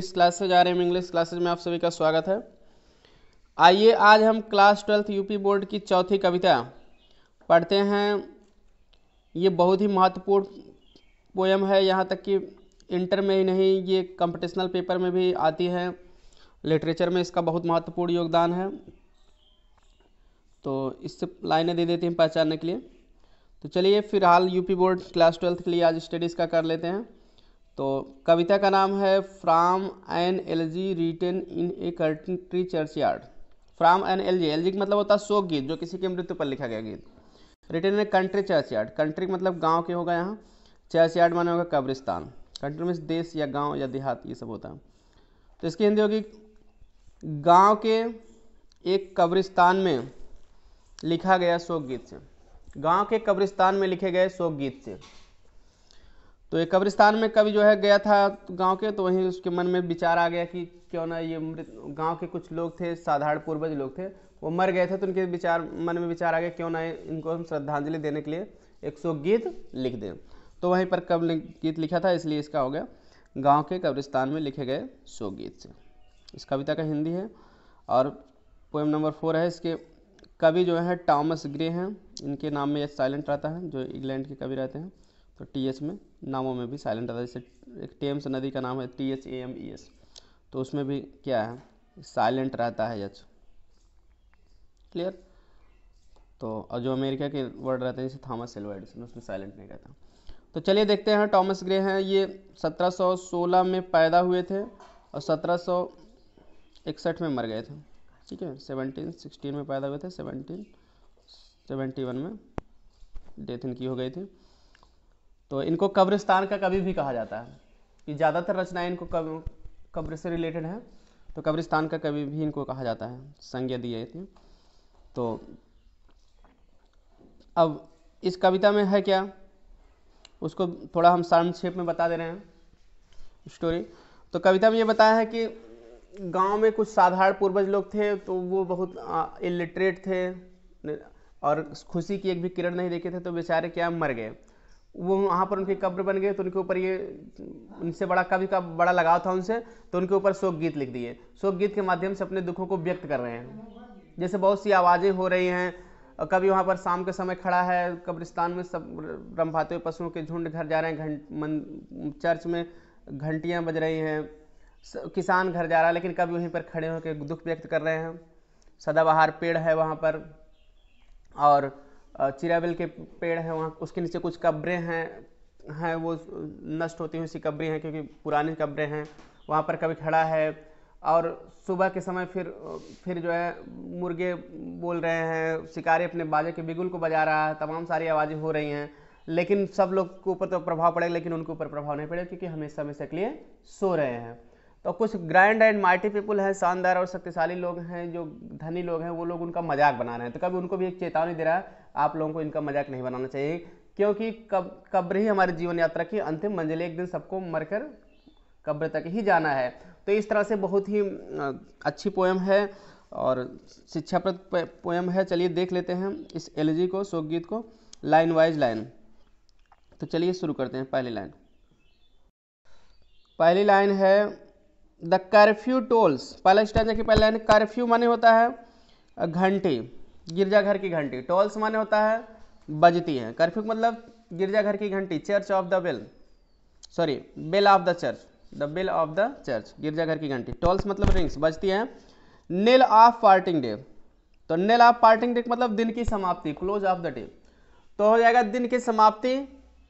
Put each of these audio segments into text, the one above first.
English classes रहे हैं English classes में आप सभी का स्वागत है आइए आज हम क्लास ट्वेल्थ यूपी बोर्ड की चौथी कविता पढ़ते हैं ये बहुत ही महत्वपूर्ण पोएम है यहाँ तक कि इंटर में ही नहीं ये कंपटिशनल पेपर में भी आती है लिटरेचर में इसका बहुत महत्वपूर्ण योगदान है तो इससे लाइनें दे देते हैं पहचानने के लिए तो चलिए फिलहाल यूपी बोर्ड क्लास ट्वेल्थ के लिए आज स्टडीज़ का कर लेते हैं तो कविता का नाम है from an elegy written in a country churchyard from an elegy elegy का मतलब होता है शोक गीत जो किसी के मृत्यु पर लिखा गया गीत written in a country churchyard country मतलब गाँव के होगा यहाँ चर्च यार्ड माने होगा कब्रिस्तान कंट्री मीन्स देश या गाँव या देहात ये सब होता है तो इसकी हिंदी होगी गाँव के एक कब्रिस्तान में लिखा गया शोक गीत से गाँव के कब्रिस्तान में लिखे गए शोक गीत से तो ये कब्रिस्तान में कभी जो है गया था गांव के तो वहीं उसके मन में विचार आ गया कि क्यों ना ये गांव के कुछ लोग थे साधारण पूर्वज लोग थे वो मर गए थे तो उनके विचार मन में विचार आ गया क्यों ना इनको हम श्रद्धांजलि देने के लिए एक सौ गीत लिख दें तो वहीं पर कब गीत लिखा था इसलिए इसका हो गया गाँव के कब्रिस्तान में लिखे गए सो गीत से इस कविता का हिंदी है और पोएम नंबर फोर है इसके कवि जो है टॉमस ग्रे हैं इनके नाम में ये साइलेंट रहता है जो इंग्लैंड के कवि रहते हैं तो टी एस में नामों में भी साइलेंट आता है जैसे एक टेम्स नदी का नाम है T H A M E S तो उसमें भी क्या है साइलेंट रहता है यच क्लियर तो और जो अमेरिका के वर्ड रहते हैं जैसे थॉमस एल्वा एडिसन उसमें साइलेंट नहीं रहता तो चलिए देखते हैं टॉमस ग्रे हैं ये 1716 में पैदा हुए थे और सत्रह में मर गए थे ठीक है 1716 में पैदा हुए थे 1771 में डेथ इनकी हो गई थी तो इनको कब्रिस्तान का कवि भी कहा जाता है कि ज़्यादातर रचनाएं इनको कब कब्र से रिलेटेड हैं तो कब्रिस्तान का कवि भी इनको कहा जाता है संज्ञा दिए थी तो अब इस कविता में है क्या उसको थोड़ा हम संक्षेप में बता दे रहे हैं स्टोरी तो कविता में ये बताया है कि गांव में कुछ साधारण पूर्वज लोग थे तो वो बहुत इलिटरेट थे और खुशी की एक भी किरण नहीं देखे थे तो बेचारे क्या मर गए वो वहाँ पर उनकी कब्र बन गई तो उनके ऊपर ये उनसे बड़ा कवि का बड़ा लगाव था उनसे तो उनके ऊपर शोक गीत लिख दिए शोक गीत के माध्यम से अपने दुखों को व्यक्त कर रहे हैं जैसे बहुत सी आवाज़ें हो रही हैं कभी वहाँ पर शाम के समय खड़ा है कब्रिस्तान में सब रंभाते हुए पशुओं के झुंड घर जा रहे हैं घंट मन चर्च में घंटियाँ बज रही हैं किसान घर जा रहा है लेकिन कभी वहीं पर खड़े होकर दुख व्यक्त कर रहे हैं सदाबहार पेड़ है वहाँ पर और चिरावेल के पेड़ हैं वहाँ उसके नीचे कुछ कब्रें हैं हैं वो नष्ट होती हुई सी कब्रें हैं क्योंकि पुरानी कब्रें हैं वहाँ पर कभी खड़ा है और सुबह के समय फिर फिर जो है मुर्गे बोल रहे हैं शिकारी अपने बाजे के बिगुल को बजा रहा है तमाम सारी आवाज़ें हो रही हैं लेकिन सब लोग के ऊपर तो प्रभाव पड़ेगा लेकिन उनके ऊपर प्रभाव नहीं पड़ेगा क्योंकि हमेशा हमेशा के लिए सो रहे हैं तो कुछ ग्रैंड एंड माइटी पीपल हैं शानदार और शक्तिशाली लोग हैं जो धनी लोग हैं वो लोग उनका मजाक बना रहे हैं तो कभी उनको भी एक चेतावनी दे रहा है आप लोगों को इनका मजाक नहीं बनाना चाहिए क्योंकि कब कब्र ही हमारी जीवन यात्रा की अंतिम मंजिल एक दिन सबको मरकर कब्र तक ही जाना है तो इस तरह से बहुत ही अच्छी पोएम है और शिक्षाप्रद पोएम है चलिए देख लेते हैं इस एलजी को शोकगीत को लाइन वाइज लाइन तो चलिए शुरू करते हैं पहली लाइन पहली लाइन है द कर्फ्यू टोल्स पहला स्टैंड की पहली लाइन कर्फ्यू माने होता है घंटी गिरजाघर की घंटी टोल्स माने होता है बजती है कर्फ्यू मतलब गिरजाघर की घंटी church of the bell sorry bell of the church the bell of the church गिरजाघर की घंटी टोल्स मतलब रिंग्स बजती है नेल ऑफ पार्टिंग डे तो नेल ऑफ पार्टिंग डे मतलब दिन की समाप्ति क्लोज ऑफ द डे तो हो जाएगा दिन की समाप्ति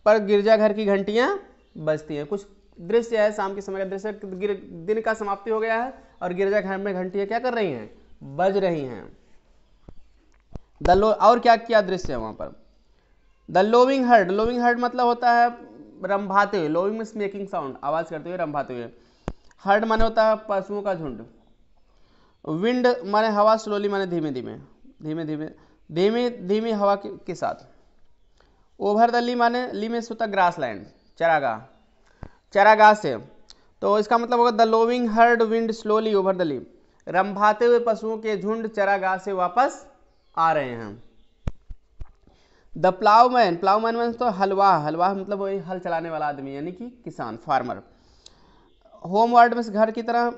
पर गिरजाघर की घंटियाँ बजती हैं कुछ दृश्य है शाम के समय का दृश्य दिन का समाप्ति हो गया है और गिरजाघर में घंटियाँ क्या कर रही हैं बज रही हैं द लो और क्या किया दृश्य है वहाँ पर the lowing herd lowing herd मतलब होता है रंभाते हुए लोविंग मीन्स मेकिंग साउंड आवाज़ करते हुए रंभाते हुए हर्ड माने होता है पशुओं का झुंड विंड माने हवा स्लोली माने धीमे धीमे धीमे धीमे धीमी धीमी हवा के, के साथ ओवर द ली माने ली में होता ग्रास लैंड चरागाह चरागाह से तो इसका मतलब होगा the lowing herd wind slowly over the lea रंभाते हुए पशुओं के झुंड चरागाह से वापस आ रहे हैं द प्लावमैन प्लावमैन मैन तो हलवा हलवा मतलब वही हल चलाने वाला आदमी यानी कि किसान फार्मर होम वर्ड में घर की तरह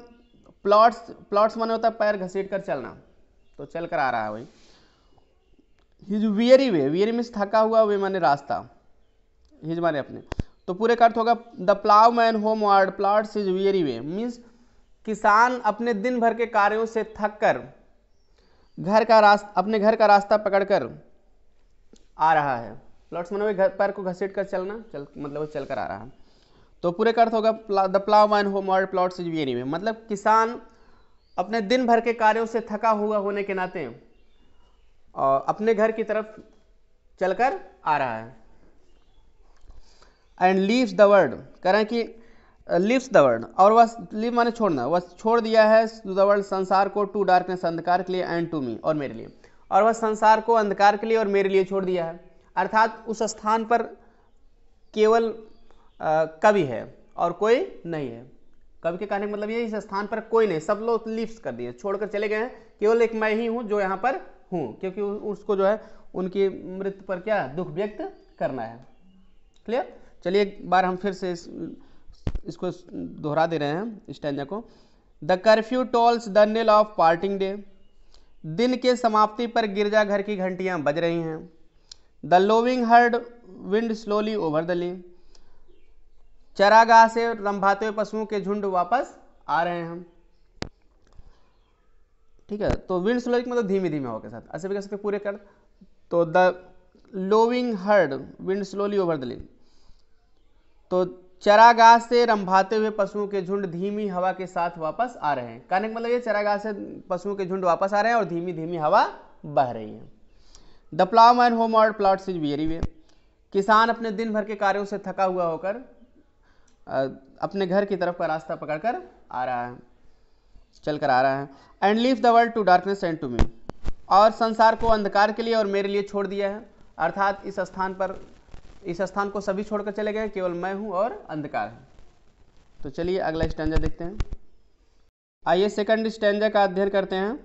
प्लॉट्स प्लॉट्स माने होता है पैर घसीट कर चलना तो चल कर आ रहा है वही his weary way weary means थका हुआ वे माने रास्ता हिज माने अपने तो पूरे का अर्थ होगा the ploughman homeward plods his weary way means किसान अपने दिन भर के कार्यों से थक कर घर का रास्ता अपने घर का रास्ता पकड़कर आ रहा है प्लॉट्स मतलब घर पैर को घसीट कर चलना चल मतलब वो चल कर आ रहा है तो पूरे का अर्थ होगा द प्लाव मैन होम और प्लॉट्स इज वी में मतलब किसान अपने दिन भर के कार्यों से थका हुआ होने के नाते और अपने घर की तरफ चलकर आ रहा है एंड लीव्स द वर्ड करें कि लिप्स द वर्ल्ड और वह लिव माने छोड़ना वह छोड़ दिया है द वर्ल्ड संसार को टू डार्कनेस अंधकार के लिए एंड टू मी और मेरे लिए और वह संसार को अंधकार के लिए और मेरे लिए छोड़ दिया है अर्थात उस स्थान पर केवल uh, कवि है और कोई नहीं है कवि के कहने का मतलब ये इस स्थान पर कोई नहीं सब लोग लिप्स कर दिए छोड़कर चले गए हैं केवल एक मैं ही हूँ जो यहाँ पर हूँ क्योंकि उसको जो है उनकी मृत्यु पर क्या दुख व्यक्त करना है क्लियर चलिए एक बार हम फिर से इस इसको दोहरा दे रहे हैं स्टैंडा को the curfew tolls the knell of parting day दिन के समाप्ति पर गिरजाघर की घंटियाँ बज रही हैं the lowing herd wind slowly over the lea चरागाह से रंभाते हुए पशुओं के झुंड वापस आ रहे हैं ठीक है तो विंड स्लोली मतलब धीमे धीमे हवा के साथ ऐसे भी कह सकते पूरे कर तो the lowing herd wind slowly over the lea तो चरागाह से रंभाते हुए पशुओं के झुंड धीमी हवा के साथ वापस आ रहे हैं कहने का मतलब ये चरागाह से पशुओं के झुंड वापस आ रहे हैं और धीमी धीमी हवा बह रही है the ploughman homeward plods his weary way किसान अपने दिन भर के कार्यों से थका हुआ होकर अपने घर की तरफ का रास्ता पकड़कर आ रहा है चल कर आ रहा है and leave the world to darkness and to me और संसार को अंधकार के लिए और मेरे लिए छोड़ दिया है अर्थात इस स्थान पर इस स्थान को सभी छोड़कर चले गए केवल मैं हूं और अंधकार है तो चलिए अगला स्टैंडा देखते हैं आइए सेकंड स्टैंडा का अध्ययन करते हैं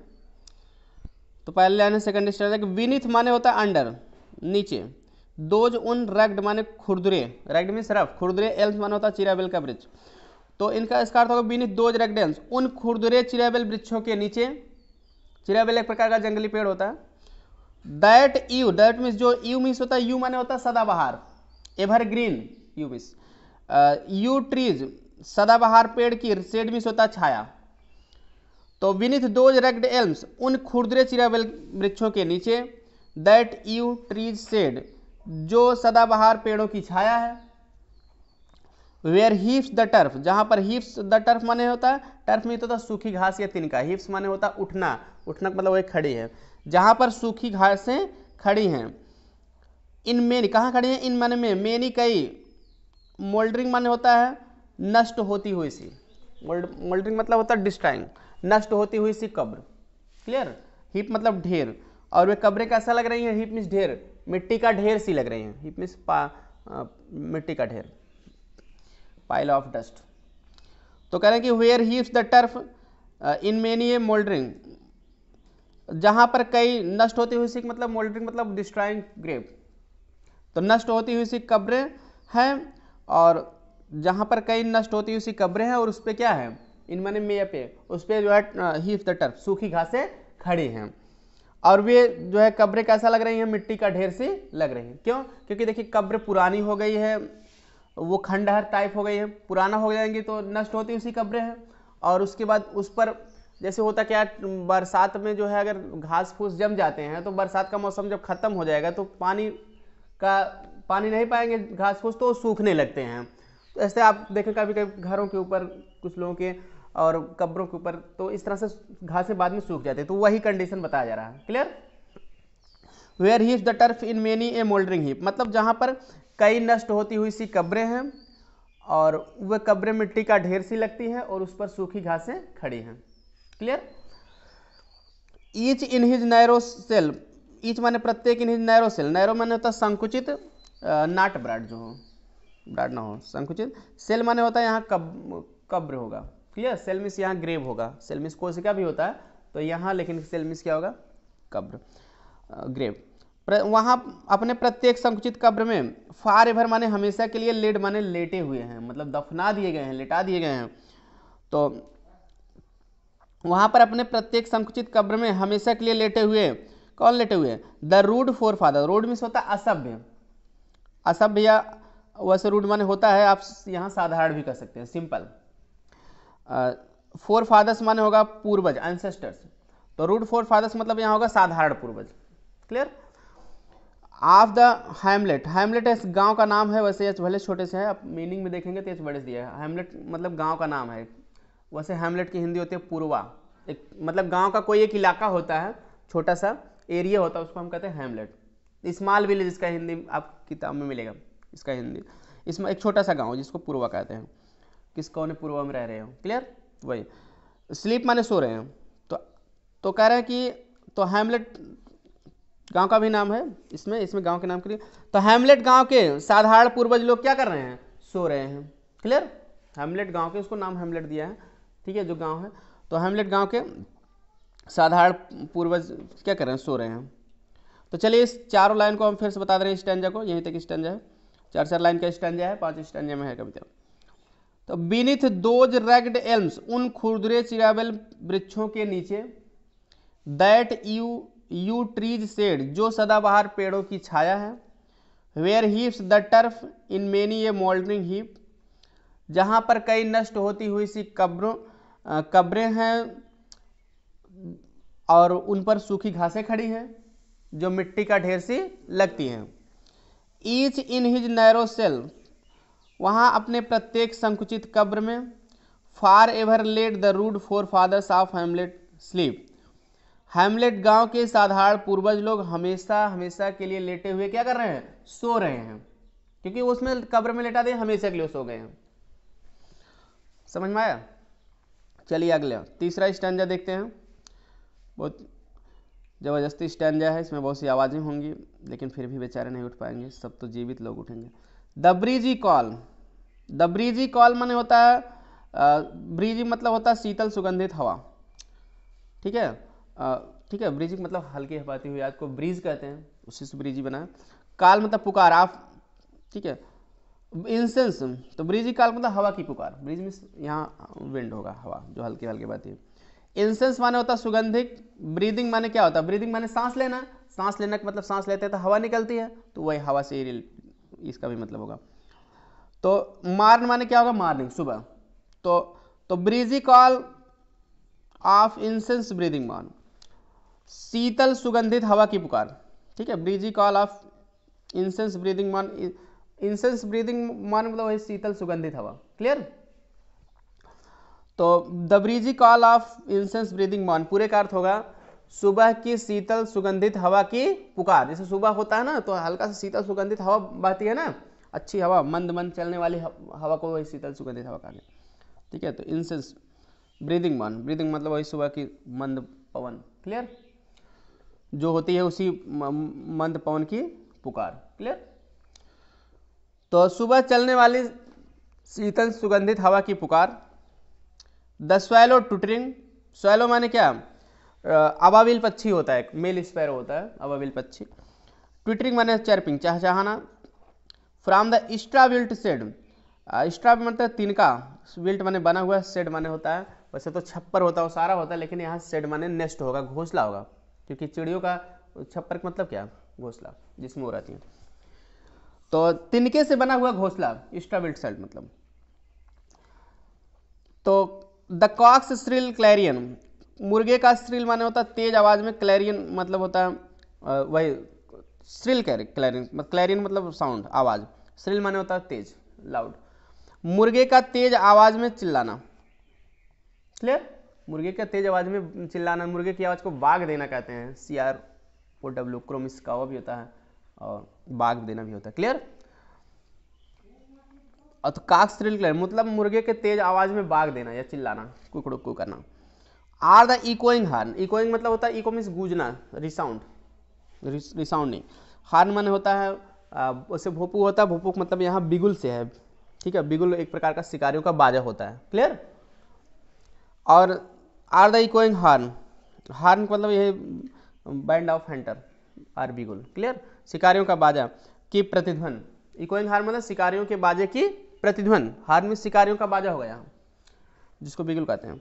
तो पहले लाइन है सेकंड स्टैंडा विनिथ माने होता है अंडर नीचे दोज उन रग्ड माने खुरदुरे रग्ड मीन सरफ खुरदुरे एल्स माने होता है चिराबेल का ब्रिज तो इनका इसका अर्थ होगा विनिथ दोज रगडेंस उन खुरदुरे चिराबेल वृक्षों के नीचे चिराबेल एक प्रकार का जंगली पेड़ होता है दैट यू दैट मीन्स जो यू मीन्स होता है यू माने होता है सदाबहार evergreen yew means yew trees सदाबहार पेड़ की शेड में सोता छाया तो विनिथ दोज रेग्ड एल्म्स उन खुरदरे चिरावेल वृक्षों के नीचे दैट यू ट्रीज सेड जो सदाबहार पेड़ों की छाया है वेयर हीप्स द टर्फ जहाँ पर हीप्स द टर्फ माने होता है टर्फ में तो था सूखी घास या तिनका हीप्स माने होता उठना उठना मतलब वही खड़ी है जहाँ पर सूखी घासें खड़ी हैं इन मेनी कहाँ खड़ी है इन मन में मेनी कई मोल्डरिंग मन होता है नष्ट होती हुई सी मोल्डरिंग मतलब होता है डिस्ट्राइंग नष्ट होती हुई सी कब्र क्लियर हिप मतलब ढेर और वे कब्रें कैसा लग रही हैं हिप मिस ढेर मिट्टी का ढेर सी लग रही हैं हिप मिस पा आ, मिट्टी का ढेर पाइल ऑफ डस्ट तो कह रहे हैं कि where heaps the turf in many a mouldering जहाँ पर कई नष्ट होती हुई सी मतलब मोल्डरिंग मतलब डिस्ट्राइंग ग्रेप तो नष्ट होती हुई सी कब्रें हैं और जहाँ पर कई नष्ट होती हुई सी कब्रें हैं और उस पर क्या है इन मैंने मे पे उस पर जो है हीफ द टर्फ सूखी घासें खड़ी हैं और वे जो है कब्रें कैसा लग रही हैं मिट्टी का ढेर सी लग रही हैं क्यों क्योंकि देखिए कब्र पुरानी हो गई है वो खंडहर टाइप हो गई है पुराना हो जाएंगी तो नष्ट होती उसी कब्रें हैं और उसके बाद उस पर जैसे होता क्या बरसात में जो है अगर घास फूस जम जाते हैं तो बरसात का मौसम जब ख़त्म हो जाएगा तो पानी का पानी नहीं पाएंगे घास फूस तो सूखने लगते हैं तो ऐसे आप देखें कभी कभी घरों के ऊपर कुछ लोगों के और कब्रों के ऊपर तो इस तरह से घासें बाद में सूख जाती है तो वही कंडीशन बताया जा रहा है clear where heaves the turf in many a mouldering heap मतलब जहाँ पर कई नष्ट होती हुई सी कब्रें हैं और वह कब्रें मिट्टी का ढेर सी लगती है और उस पर सूखी घासें खड़ी हैं clear each in his narrow cell each माने प्रत्येक इन नैरो सेल नैरो माने होता है संकुचित नाट ब्राड जो हो ब्राड ना हो संकुचित सेल माने होता है यहाँ कब कब्र होगा क्लियर सेल मिस यहाँ ग्रेव होगा सेल मिस कोशिका भी होता है तो यहाँ लेकिन सेल मिस क्या होगा कब्र ग्रेव वहाँ अपने प्रत्येक संकुचित कब्र में फार एवर माने हमेशा के लिए लेड माने लेटे हुए हैं मतलब दफना दिए गए हैं लेटा दिए गए हैं तो वहाँ पर अपने प्रत्येक संकुचित कब्र में हमेशा के लिए लेटे हुए कौन लेटे हुए the rude forefather rude means होता है असभ्य असभ्य या वैसे रूड माने होता है आप यहाँ साधारण भी कर सकते हैं सिंपल फोर फादर्स माने होगा पूर्वज एंसेस्टर्स तो रूड फोर फादर्स मतलब यहाँ होगा साधारण पूर्वज clear of the hamlet hamlet इस गांव का नाम है वैसे एच भले छोटे से है आप मीनिंग में देखेंगे तो एच बड़े से दिया है हैमलेट मतलब गांव का नाम है वैसे हैमलेट की हिंदी होती है पूर्वा एक मतलब गांव का कोई एक इलाका होता है छोटा सा एरिया होता है उसको हम कहते हैं हेमलेट स्मॉल विलेज इसका हिंदी आप किताब में मिलेगा इसका हिंदी इसमें एक छोटा सा गाँव जिसको पूर्वा कहते हैं किस कौन पूर्वा में रह रहे हो क्लियर वही स्लीप माने सो रहे हैं तो तो कह रहे हैं कि तो हेमलेट गांव का भी नाम है इसमें इसमें गांव के नाम के लिए तो हेमलेट गांव के साधारण पूर्वज लोग क्या कर रहे हैं सो रहे हैं क्लियर हेमलेट गांव के उसको नाम हेमलेट दिया है ठीक है जो गांव है तो हेमलेट गांव के साधारण पूर्वज क्या कर रहे हैं सो रहे हैं तो चलिए इस चारों लाइन को हम फिर से बता दे रहे हैं स्टैंडा को यहीं तक स्टैंडा है चार चार लाइन का स्टैंडा है पांच स्टैंडा में है कविता तो बीनिथ दोज रेगड एल्म्स उन खुरदुरे चिराबेल वृक्षों के नीचे that yew yew trees shade जो सदाबहार पेड़ों की छाया है where heaps the turf in many a mouldering heap जहाँ पर कई नष्ट होती हुई सी कब्रों कब्रें हैं और उन पर सूखी घासें खड़ी हैं जो मिट्टी का ढेर सी लगती हैं each in his narrow cell वहाँ अपने प्रत्येक संकुचित कब्र में forever laid the rude forefathers of hamlet sleep hamlet गांव के साधारण पूर्वज लोग हमेशा हमेशा के लिए लेटे हुए क्या कर रहे हैं सो रहे हैं क्योंकि उसमें कब्र में लेटा दे हमेशा के लिए सो गए हैं समझ में आया चलिए अगला तीसरा स्टैंड देखते हैं बहुत ज़बरदस्ती स्टैंजा है इसमें बहुत सी आवाज़ें होंगी लेकिन फिर भी बेचारे नहीं उठ पाएंगे सब तो जीवित लोग उठेंगे the breezy call the breezy call मैंने होता है ब्रिजी मतलब होता है शीतल सुगंधित हवा ठीक है ठीक है ब्रीजिंग मतलब हल्की हवाती हुई आपको ब्रिज कहते हैं उसी से ब्रिजी बना काल मतलब पुकार आप ठीक है इंसेंस तो ब्रिजी काल मतलब हवा की पुकार ब्रिज में यहाँ विंड होगा हवा जो हल्की हल्की बाती है इंसेंस माने होता सुगंधिक ब्रीदिंग माने क्या होता ब्रीदिंग माने सांस लेना सांस लेना का मतलब सांस लेते हैं तो हवा निकलती है तो वही हवा से इसका भी मतलब होगा तो मार्न माने क्या होगा मार्निंग सुबह तो तो breezy call of incense breathing मान शीतल सुगंधित हवा की पुकार ठीक है breezy call of incense breathing मान इंसेंस ब्रीदिंग मान मतलब वही शीतल सुगंधित हवा क्लियर तो the breezy call of incense breathing मॉन पूरे का अर्थ होगा सुबह की शीतल सुगंधित हवा की पुकार जैसे सुबह होता है ना तो हल्का सा शीतल सुगंधित हवा बहती है ना अच्छी हवा मंद मंद चलने वाली हवा को वही शीतल सुगंधित हवा कहा गया ठीक है तो इंसेंस ब्रीदिंग मॉन ब्रीदिंग मतलब वही सुबह की मंद पवन क्लियर जो होती है उसी मंद पवन की पुकार क्लियर तो सुबह चलने वाली शीतल सुगंधित हवा की पुकार द स्वैलो टुटरिंग स्वैलो माने क्या अबाविल पक्षी होता है मेल स्पैरो होता है अबाविल पक्षी ट्विटरिंग माने चैरपिंग चहचहाना from the straw built shed straw मतलब तिनका विल्ट माने बना हुआ सेड माने होता है वैसे तो छप्पर होता है वो सारा होता है लेकिन यहाँ सेड माने नेस्ट होगा घोंसला होगा क्योंकि चिड़ियों का छप्पर का मतलब क्या घोंसला जिसमें हो रहती है तो तिनके से बना हुआ घोंसला स्ट्रा विल्ट सेड मतलब तो द कॉक्स श्रिल क्लैरियन मुर्गे का श्रिल माने होता है तेज आवाज़ में क्लैरियन मतलब होता है वही श्रिल क्लैरियन क्लैरियन मतलब साउंड आवाज़ श्रिल माने होता है तेज लाउड मुर्गे का तेज आवाज़ में चिल्लाना क्लियर मुर्गे का तेज आवाज़ में चिल्लाना मुर्गे की आवाज़ को बाघ देना कहते हैं सी आर ओ डब्ल्यू क्रोमिस का भी होता है और बाघ देना भी होता है क्लियर और तो काक श्रिल क्लैन मतलब मुर्गे के तेज आवाज़ में बाघ देना या चिल्लाना कुकड़ुक कु करना or the echoing horn echoing मतलब होता है इको मीन्स गूंजना रिसाउंड रिसाउंडिंग हार्न मन होता है उसे भोपू होता है भोपू मतलब यहाँ बिगुल से है ठीक है बिगुल एक प्रकार का शिकारियों का बाजा होता है क्लियर और or the echoing horn horn मतलब यह बैंड ऑफ हंटर आर बिगुल क्लियर शिकारियों का बाजा की प्रतिध्वन इकोइंग हार्न मतलब शिकारियों के बाजे की प्रतिध्वन हार्मी शिकारियों का बाजा हो गया जिसको बिगुल कहते हैं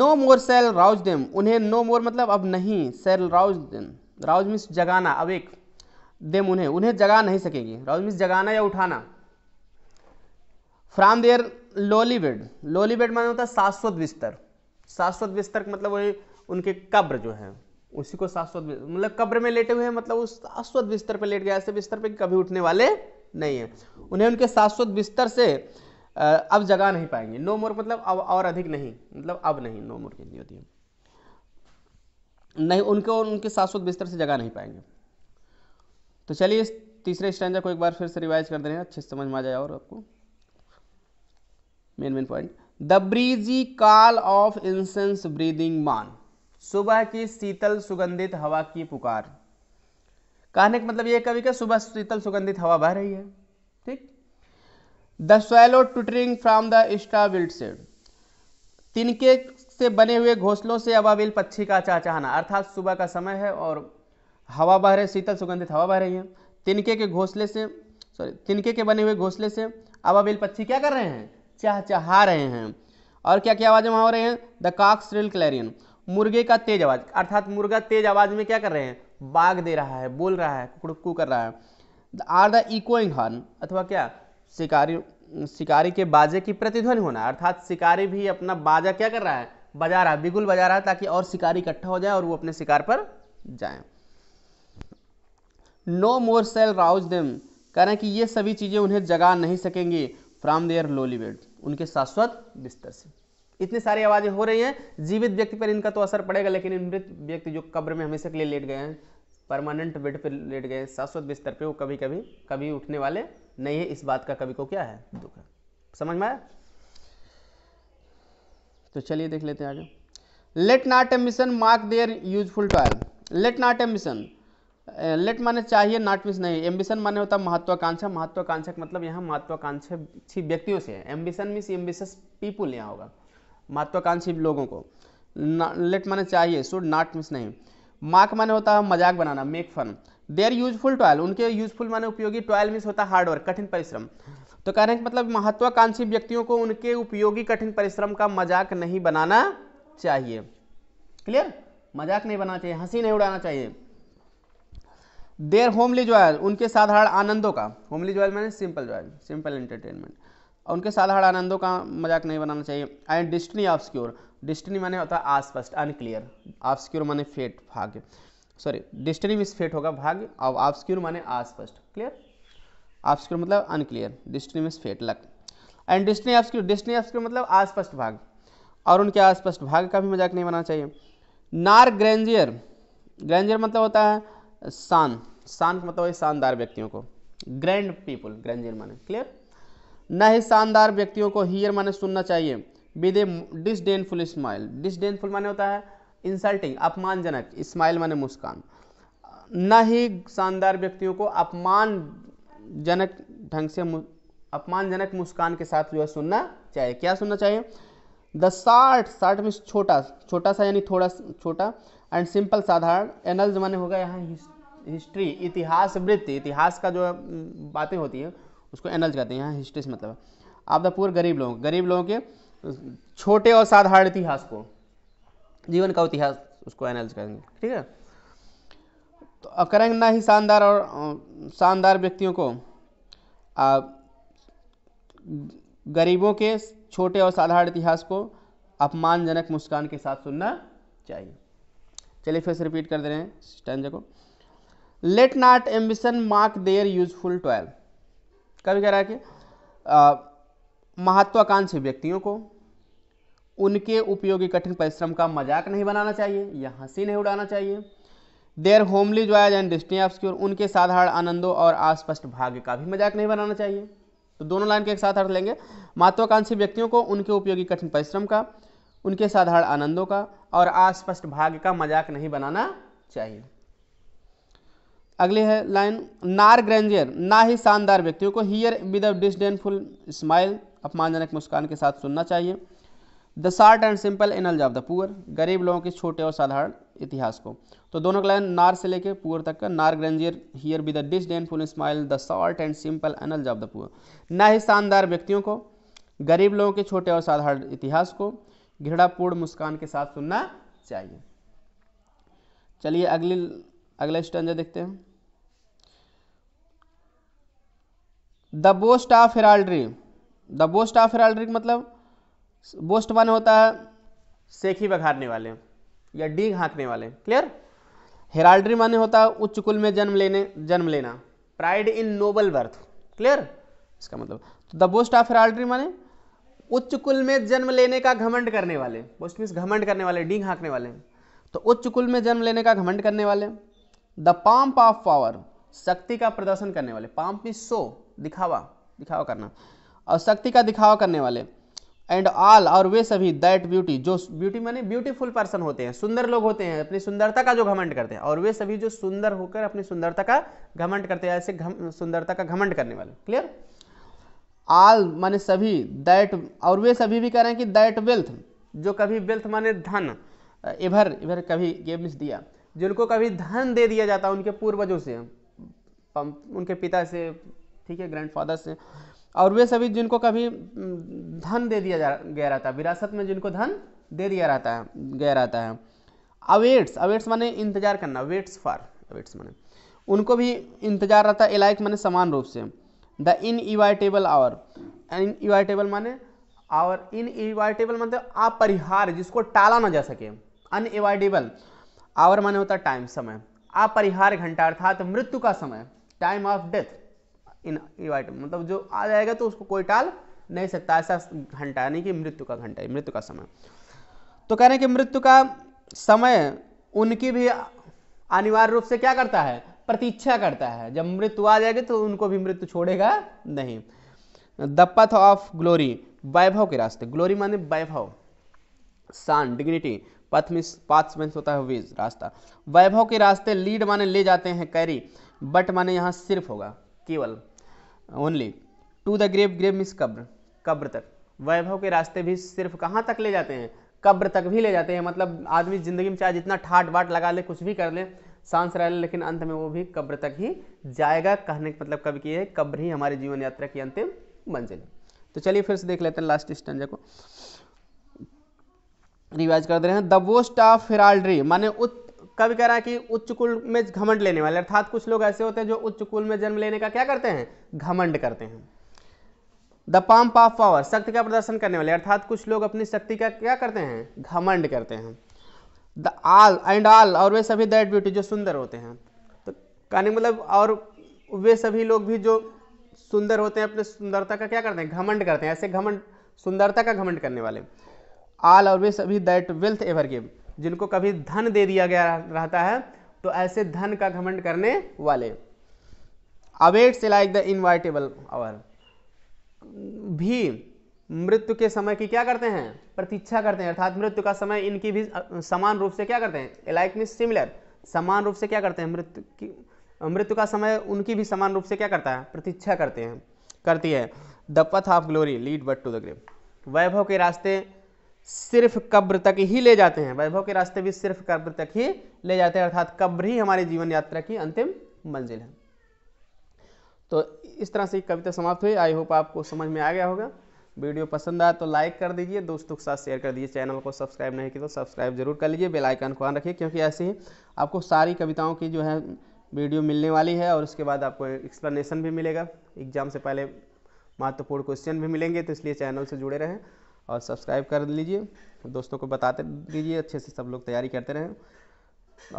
no more shall rouse them उन्हें नो no मोर मतलब अब नहीं shall rouse them rouse means जगाना अब एक देम उन्हें उन्हें जगा नहीं सकेगी राउज मिस जगाना या उठाना from their lowly bed lowly bed माना होता है शाश्वत बिस्तर शाश्वत बिस्तर मतलब वही उनके कब्र जो है उसी को शाश्वत मतलब कब्र में लेटे हुए हैं मतलब उस शाश्वत बिस्तर पर लेट गया ऐसे बिस्तर पर कभी उठने वाले नहीं है उन्हें उनके शाश्वत बिस्तर से अब जगा नहीं पाएंगे नो मोर मतलब अब और अधिक नहीं मतलब अब नहीं नो मोर कहनी होती है नहीं उनके और उनके शाश्वत बिस्तर से जगा नहीं पाएंगे तो चलिए इस तीसरे स्टैंडा को एक बार फिर से रिवाइज कर दे रहे हैं अच्छे से समझ में आ जाए और आपको main main point the breezy call of incense breathing मान सुबह की शीतल सुगंधित हवा की पुकार कहने का मतलब ये कवि का सुबह शीतल सुगंधित हवा बह रही है ठीक the swallow twittering from the straw built तिनके से बने हुए घोंसलों से अबाविल पक्षी का चाचाहना अर्थात सुबह का समय है और हवा बह रही शीतल सुगंधित हवा बह रही है तिनके के घोंसले से सॉरी तिनके के बने हुए घोंसले से अबाविल पक्षी क्या कर रहे हैं चाहचहा रहे हैं और क्या क्या आवाज़ें वहाँ हो रही हैं द काक्स रिल क्लैरियन मुर्गे का तेज आवाज़ अर्थात मुर्गा तेज आवाज़ में क्या कर रहे हैं बाघ दे रहा है बोल रहा है कुकड़ुक्कू कर रहा है आर द इकोइंग हॉर्न अथवा क्या शिकारी शिकारी के बाजे की प्रतिध्वनि होना अर्थात शिकारी भी अपना बाजा क्या कर रहा है बजा रहा है बिगुल बजा रहा है ताकि और शिकारी इकट्ठा हो जाए और वो अपने शिकार पर जाए no more shall rouse them कह रहे हैं कि ये सभी चीज़ें उन्हें जगा नहीं सकेंगी फ्रॉम देयर लोली बेड उनके शाश्वत बिस्तर से इतनी सारी आवाज़ें हो रही हैं जीवित व्यक्ति पर इनका तो असर पड़ेगा लेकिन मृत व्यक्ति जो कब्र में हमेशा के लिए लेट गए हैं परमानेंट बेड पर लेट गए शाश्वत बिस्तर पर वो कभी कभी कभी उठने वाले नहीं है इस बात का कभी को क्या है दुख है समझ में आया तो चलिए देख लेते हैं आगे let not ambition mock their useful toil let not ambition let माने चाहिए नॉट मिस नहीं एम्बिशन माने होता महत्वाकांक्षा महत्वाकांक्षा मतलब यहाँ महत्वाकांक्षा व्यक्तियों से है एम्बिशन मिस एम्बिशस पीपुल यहाँ होगा महत्वाकांक्षी लोगों को लेट माने चाहिए शुड नॉट मिस नहीं मार्क माने होता है मजाक बनाना make fun their useful toil उनके यूजफुल माने उपयोगी ट्वायल मिस होता है हार्डवर्क कठिन परिश्रम तो कह रहे हैं मतलब महत्वाकांक्षी व्यक्तियों को उनके उपयोगी कठिन परिश्रम का मजाक नहीं बनाना चाहिए क्लियर मजाक नहीं बनाना चाहिए हंसी नहीं उड़ाना चाहिए देर होमली ज्वाइल उनके साधारण आनंदों का होमली ज्वाइल मैंने सिंपल ज्वाइल सिंपल एंटरटेनमेंट उनके साधारण आनंदों का मजाक नहीं बनाना चाहिए एंड डिस्टनी स्क्योर डिस्टनी माने होता है आस्पष्ट अनक्लियर स्क्योर माने फेट भाग्य सॉरी डिस्टनी मिस फेट होगा भाग्य और स्क्योर माने आस्पष्ट क्लियर स्क्योर मतलब unclear destiny means fate luck and destiny obscure destiny obscure मतलब आस्पष्ट भाग्य और उनके आस्पष्ट भाग्य का भी मजाक नहीं बनाना चाहिए नार ग्रेंजियर ग्रेंजियर मतलब होता है शान शान मतलब शानदार व्यक्तियों को ग्रैंड पीपुल ग्रेंजियर माने क्लियर न ही शानदार व्यक्तियों को हियर माने सुनना चाहिए with a disdainful smile disdainful माने होता है इंसल्टिंग अपमानजनक स्माइल माने मुस्कान न ही शानदार व्यक्तियों को अपमानजनक ढंग से अपमानजनक मुस्कान के साथ जो है सुनना चाहिए क्या सुनना चाहिए द शार्ट शार्ट मीन्स छोटा छोटा सा यानी थोड़ा छोटा एंड सिंपल साधारण एनल्ज माने होगा यहाँ हिस्ट्री इतिहास वृत्ति इतिहास का जो बातें होती हैं उसको एनल्ज कहते हैं यहाँ हिस्ट्री से मतलब आप द पुअर गरीब लोग गरीब लोगों के छोटे और साधारण इतिहास को जीवन का इतिहास उसको एनल्ज करेंगे ठीक है तो अब करेंगे ना ही शानदार और शानदार व्यक्तियों को आप गरीबों के छोटे और साधारण इतिहास को अपमानजनक मुस्कान के साथ सुनना चाहिए चलिए फिर से रिपीट कर दे रहे हैं स्टैंड को let not ambition mock their useful toil कभी कह रहा है कि महत्वाकांक्षी व्यक्तियों को उनके उपयोगी कठिन परिश्रम का मजाक नहीं बनाना चाहिए या हंसी नहीं उड़ाना चाहिए their homely joys and destiny उनके साधारण आनंदों और अस्पष्ट भाग्य का भी मजाक नहीं बनाना चाहिए तो दोनों लाइन के एक साथ अर्थ लेंगे महत्वाकांक्षी व्यक्तियों को उनके उपयोगी कठिन परिश्रम का उनके साधारण आनंदों का और अस्पष्ट भाग्य का मजाक नहीं बनाना चाहिए अगले है लाइन नार ग्रेंजियर ना ही शानदार व्यक्तियों को hear with a disdainful smile अपमानजनक मुस्कान के साथ सुनना चाहिए the short and simple annals of the poor गरीब लोगों के छोटे और साधारण इतिहास को तो दोनों का लाइन नार से लेकर पुअर तक का nor grandeur hear with the disdainful smile the short and simple annals of the poor ना ही शानदार व्यक्तियों को गरीब लोगों के छोटे और साधारण इतिहास को घृणापूर्ण मुस्कान के साथ सुनना चाहिए चलिए अगली अगला स्टंजा देखते हैं the boast of heraldry the boast of heraldry मतलब बोस्ट मान होता है सेखी बघारने वाले या डीग हाँकने वाले क्लियर हेराल्ड्री माने होता है उच्च कुल में जन्म लेने जन्म लेना pride in noble birth clear इसका मतलब तो द बोस्ट ऑफ हेराल्ड्री माने उच्च कुल में जन्म लेने का घमंड करने वाले बोस्ट मीन्स घमंड करने वाले डीग हाँकने वाले तो उच्च कुल में जन्म लेने का घमंड करने वाले द पाम्प ऑफ पावर शक्ति का प्रदर्शन करने वाले पाम्प मीन शो दिखावा दिखावा करना और शक्ति का दिखावा करने वाले एंड ऑल और वे सभी दैट ब्यूटी जो ब्यूटी माने ब्यूटीफुल पर्सन होते हैं सुंदर लोग होते हैं अपनी सुंदरता का जो घमंड करते हैं और वे सभी जो सुंदर होकर अपनी सुंदरता का घमंड करते हैं ऐसे सुंदरता का घमंड करने वाले क्लियर आल माने सभी दैट और वे सभी भी कह रहे हैं कि दैट वेल्थ जो कभी वेल्थ माने धन इधर इधर कभी ये मिस दिया जिनको कभी धन दे दिया जाता है उनके पूर्वजों से उनके पिता से ठीक है ग्रैंडफादर से और वे सभी जिनको कभी धन दे दिया जा गया रहता है विरासत में जिनको धन दे दिया रहता है गया रहता है अवेट्स अवेट्स माने इंतजार करना वेट्स फॉर अवेट्स माने उनको भी इंतजार रहता है एलाइक माने समान रूप से द इन इवाइटेबल आवर इन इवाइटेबल माने आवर इन इवाइटेबल मतलब अपरिहार जिसको टाला ना जा सके एवाइडेबल आवर माने होता टाइम समय अपरिहार घंटा अर्थात तो मृत्यु का समय टाइम ऑफ डेथ इन मतलब जो आ जाएगा तो उसको कोई टाल नहीं सकता ऐसा घंटा यानी कि मृत्यु का घंटा मृत्यु का समय तो कह रहे हैं कि मृत्यु का समय उनकी भी अनिवार्य रूप से क्या करता है प्रतीक्षा करता है जब मृत्यु आ जाएगी तो उनको भी मृत्यु छोड़ेगा नहीं द पथ ऑफ ग्लोरी वैभव के रास्ते ग्लोरी माने वैभव शान डिग्निटी पथ मीन्स पाथ मीन्स होता है वेज रास्ता वैभव के रास्ते लीड माने ले जाते हैं कैरी बट माने यहाँ सिर्फ होगा केवल only to the grave grave means कब्र कब्र तक वैभव के रास्ते भी सिर्फ कहाँ तक ले जाते हैं कब्र तक भी ले जाते हैं मतलब आदमी ज़िंदगी में चाहे जितना ठाट बाट लगा ले कुछ भी कर ले सांस रह ले, लेकिन अंत में वो भी कब्र तक ही जाएगा कहने का मतलब कभी की है कब्र ही हमारी जीवन यात्रा की अंतिम मंजिल है तो चलिए फिर से देख लेते हैं लास्ट स्टंजा को रिवाइज कर दे रहे हैं द वोस्ट ऑफ हिराल्ड्री माने उच्च कभी कह रहा है कि उच्च कुल में घमंड लेने वाले अर्थात कुछ लोग ऐसे होते हैं जो उच्च कुल में जन्म लेने का क्या करते हैं घमंड करते हैं द पाम्प ऑफ पावर शक्ति का प्रदर्शन करने वाले अर्थात कुछ लोग अपनी शक्ति का क्या करते हैं घमंड करते हैं द आल एंड आल और वे सभी दैट ब्यूटी जो सुंदर होते हैं तो कहने मतलब और वे सभी लोग भी जो सुंदर होते हैं अपने सुंदरता का क्या करते हैं घमंड करते हैं ऐसे घमंड सुंदरता का घमंड करने वाले आल ऑलवेज अभी दैट वेल्थ एवर गिव जिनको कभी धन दे दिया गया रहता है तो ऐसे धन का घमंड करने वाले awaits like the inevitable hour भी मृत्यु के समय की क्या करते हैं प्रतीक्षा करते हैं अर्थात मृत्यु का समय इनकी भी समान रूप से क्या करते हैं लाइक मीन सिमिलर समान रूप से क्या करते हैं मृत्यु की मृत्यु का समय उनकी भी समान रूप से क्या करता है प्रतीक्षा करते हैं करती है the path of glory lead but to the grave वैभव के रास्ते सिर्फ कब्र तक ही ले जाते हैं वैभव के रास्ते भी सिर्फ कब्र तक ही ले जाते हैं अर्थात कब्र ही हमारी जीवन यात्रा की अंतिम मंजिल है तो इस तरह से कविता समाप्त हुई आई होप आपको समझ में आ गया होगा वीडियो पसंद आया तो लाइक कर दीजिए दोस्तों के साथ शेयर कर दीजिए चैनल को सब्सक्राइब नहीं किया तो सब्सक्राइब जरूर कर लीजिए बेल आइकन को ऑन रखिए क्योंकि ऐसे ही आपको सारी कविताओं की जो है वीडियो मिलने वाली है और उसके बाद आपको एक्सप्लेनेशन भी मिलेगा एग्जाम से पहले महत्वपूर्ण क्वेश्चन भी मिलेंगे तो इसलिए चैनल से जुड़े रहें और सब्सक्राइब कर लीजिए दोस्तों को बताते दीजिए अच्छे से सब लोग तैयारी करते रहें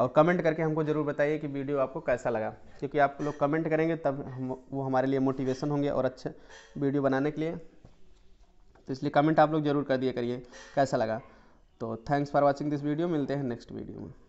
और कमेंट करके हमको ज़रूर बताइए कि वीडियो आपको कैसा लगा क्योंकि आप लोग कमेंट करेंगे तब हम वो हमारे लिए मोटिवेशन होंगे और अच्छे वीडियो बनाने के लिए तो इसलिए कमेंट आप लोग ज़रूर कर दिया करिए कैसा लगा तो thanks for watching this video मिलते हैं नेक्स्ट वीडियो में